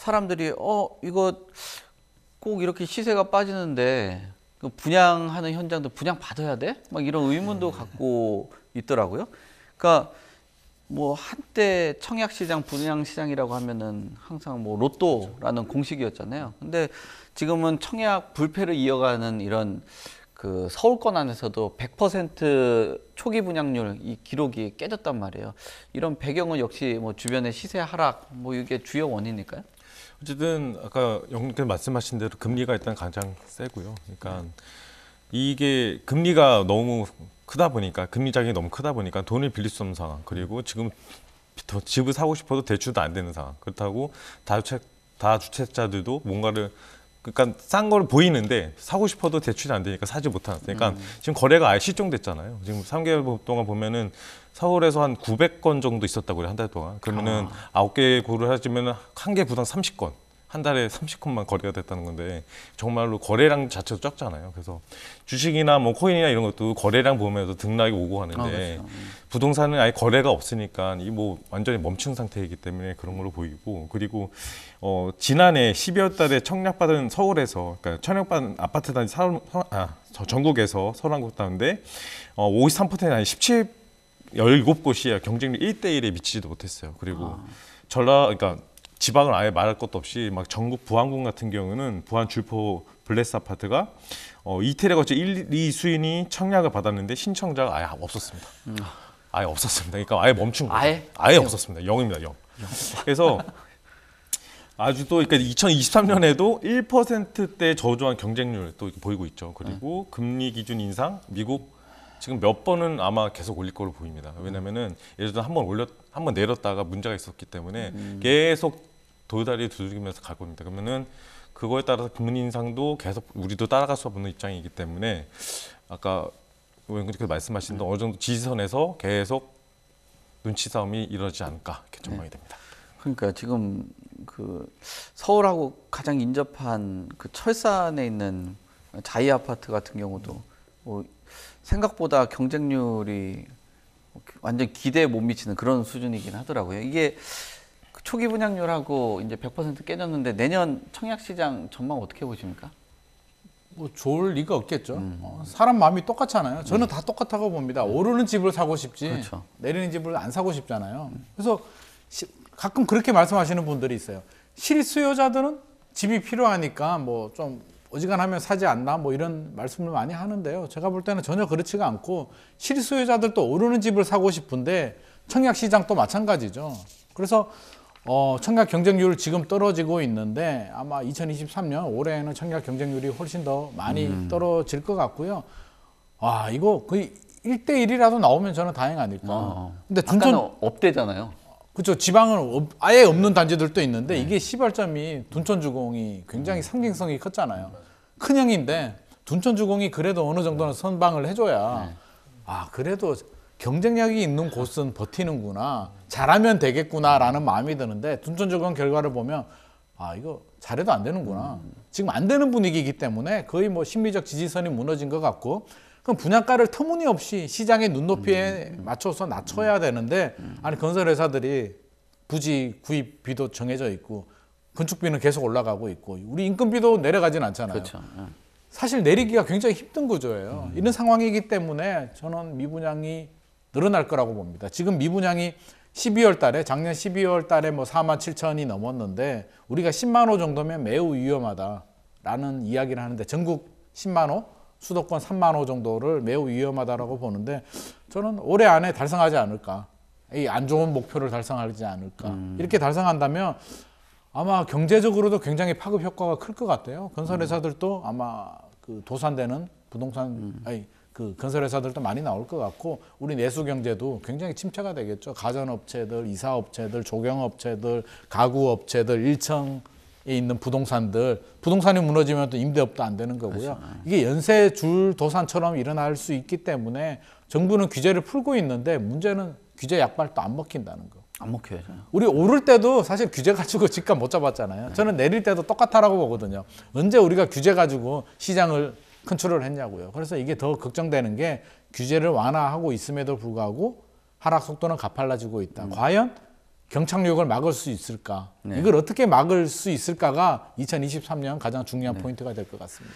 사람들이 어 이거 꼭 이렇게 시세가 빠지는데 그 분양하는 현장도 분양 받아야 돼? 막 이런 의문도 네. 갖고 있더라고요. 그러니까 뭐 한때 청약 시장, 분양 시장이라고 하면은 항상 뭐 로또라는 공식이었잖아요. 근데 지금은 청약 불패를 이어가는 이런 그 서울권 안에서도 100% 초기 분양률 이 기록이 깨졌단 말이에요. 이런 배경은 역시 뭐 주변의 시세 하락 뭐 이게 주요 원인일까요? 어쨌든 아까 영님께서 말씀하신 대로 금리가 일단 가장 세고요. 그러니까 이게 금리가 너무 크다 보니까 금리 자격이 너무 크다 보니까 돈을 빌릴 수 없는 상황 그리고 지금 집을 사고 싶어도 대출도 안 되는 상황 그렇다고 다주택 다주택자들도 뭔가를 그러니까 싼 걸 보이는데 사고 싶어도 대출이 안 되니까 사지 못하는. 그러니까 음. 지금 거래가 아예 실종됐잖아요. 지금 3개월 동안 보면은 서울에서 한 900건 정도 있었다고 그요한 달 동안. 그러면은 아. 아홉 개 구를 하시면은 한 개 부당 30건. 한 달에 30건만 거래가 됐다는 건데 정말로 거래량 자체도 적잖아요. 그래서 주식이나 뭐 코인이나 이런 것도 거래량 보면서 등락이 오고 하는데 아, 그렇죠. 음. 부동산은 아예 거래가 없으니까 이 뭐 완전히 멈춘 상태이기 때문에 그런 걸로 보이고 그리고 어 지난해 12월 달에 청약받은 서울에서 그러니까 청약받은 아파트 단지 서울 아 전국에서 서울한국 다운데 어53% 아니 17 17곳이 야 경쟁률 1대1에 미치지도 못했어요. 그리고 아. 전라 그러니까 지방을 아예 말할 것도 없이 막 전국 부안군 같은 경우는 부안 줄포 블레스 아파트가 어, 이태리 거쳐 1, 2 수인이 청약을 받았는데 신청자가 아예 없었습니다. 음. 아예 없었습니다. 그러니까 아예 멈춘 거예요. 아예? 아예 없었습니다. 0입니다. 0. 그래서 아주 또 그러니까 2023년에도 1%대 저조한 경쟁률 또 보이고 있죠. 그리고 네. 금리 기준 인상 미국 지금 몇 번은 아마 계속 올릴 걸로 보입니다. 왜냐면은 예를 들어 한번 올렸 한번 내렸다가 문제가 있었기 때문에 음. 계속 돌다리 두들기면서 갈 겁니다. 그러면은 그거에 따라서 금리 인상도 계속 우리도 따라갈 수 없는 입장이기 때문에 아까 의원님께서 말씀하신 네. 어느 정도 지지선에서 계속 눈치 싸움이 이루어지지 않을까 이렇게 네. 전망이 네. 됩니다. 그러니까 지금 그 서울하고 가장 인접한 그 철산에 있는 자이 아파트 같은 경우도 뭐 생각보다 경쟁률이 완전 기대에 못 미치는 그런 수준이긴 하더라고요. 이게 초기 분양률하고 이제 100% 깨졌는데 내년 청약 시장 전망 어떻게 보십니까? 뭐 좋을 리가 없겠죠. 음. 사람 마음이 똑같잖아요. 저는 다 똑같다고 봅니다. 오르는 집을 사고 싶지 그렇죠. 내리는 집을 안 사고 싶잖아요. 그래서 시, 가끔 그렇게 말씀하시는 분들이 있어요. 실수요자들은 집이 필요하니까 뭐 좀 어지간하면 사지 않나 뭐 이런 말씀을 많이 하는데요. 제가 볼 때는 전혀 그렇지가 않고 실수요자들도 오르는 집을 사고 싶은데 청약시장 도 마찬가지죠. 그래서 어, 청약 경쟁률 지금 떨어지고 있는데 아마 2023년 올해에는 청약 경쟁률이 훨씬 더 많이 음. 떨어질 것 같고요. 아 이거 거의 1대 1이라도 나오면 저는 다행 아닐까. 어. 근데 둔촌 업대잖아요. 그렇죠. 지방은 아예 없는 네. 단지들도 있는데 네. 이게 시발점이 둔촌주공이 굉장히 음. 상징성이 컸잖아요. 큰 형인데 둔촌주공이 그래도 어느 정도는 네. 선방을 해줘야 네. 아 그래도 경쟁력이 있는 곳은 버티는구나 잘하면 되겠구나라는 마음이 드는데 둔천적은 결과를 보면 아 이거 잘해도 안 되는구나 지금 안 되는 분위기이기 때문에 거의 뭐 심리적 지지선이 무너진 것 같고 그럼 분양가를 터무니없이 시장의 눈높이에 음. 맞춰서 낮춰야 되는데 아니 건설회사들이 부지 구입비도 정해져 있고 건축비는 계속 올라가고 있고 우리 인건비도 내려가진 않잖아요. 그렇죠. 예. 사실 내리기가 굉장히 힘든 구조예요. 음. 이런 상황이기 때문에 저는 미분양이 늘어날 거라고 봅니다. 지금 미분양이 12월 달에 작년 12월 달에 뭐 4만 7천이 넘었는데 우리가 10만 호 정도면 매우 위험하다라는 이야기를 하는데 전국 10만 호 수도권 3만 호 정도를 매우 위험하다라고 보는데 저는 올해 안에 달성하지 않을까 이 안 좋은 목표를 달성하지 않을까 음. 이렇게 달성한다면 아마 경제적으로도 굉장히 파급 효과가 클 것 같아요 건설회사들도 음. 아마 그 도산되는 부동산 음. 아니 그 건설회사들도 많이 나올 것 같고 우리 내수경제도 굉장히 침체가 되겠죠. 가전업체들, 이사업체들, 조경업체들, 가구업체들, 일층에 있는 부동산들 부동산이 무너지면 또 임대업도 안 되는 거고요. 그렇죠. 이게 연쇄 줄 도산처럼 일어날 수 있기 때문에 정부는 규제를 풀고 있는데 문제는 규제 약발도 안 먹힌다는 거. 안 먹혀요. 우리 오를 때도 사실 규제 가지고 집값 못 잡았잖아요. 네. 저는 내릴 때도 똑같다라고 보거든요. 언제 우리가 규제 가지고 시장을 컨트롤 했냐고요. 그래서 이게 더 걱정되는 게 규제를 완화하고 있음에도 불구하고 하락 속도는 가팔라지고 있다. 음. 과연 경착륙을 막을 수 있을까? 네. 이걸 어떻게 막을 수 있을까가 2023년 가장 중요한 네. 포인트가 될 것 같습니다.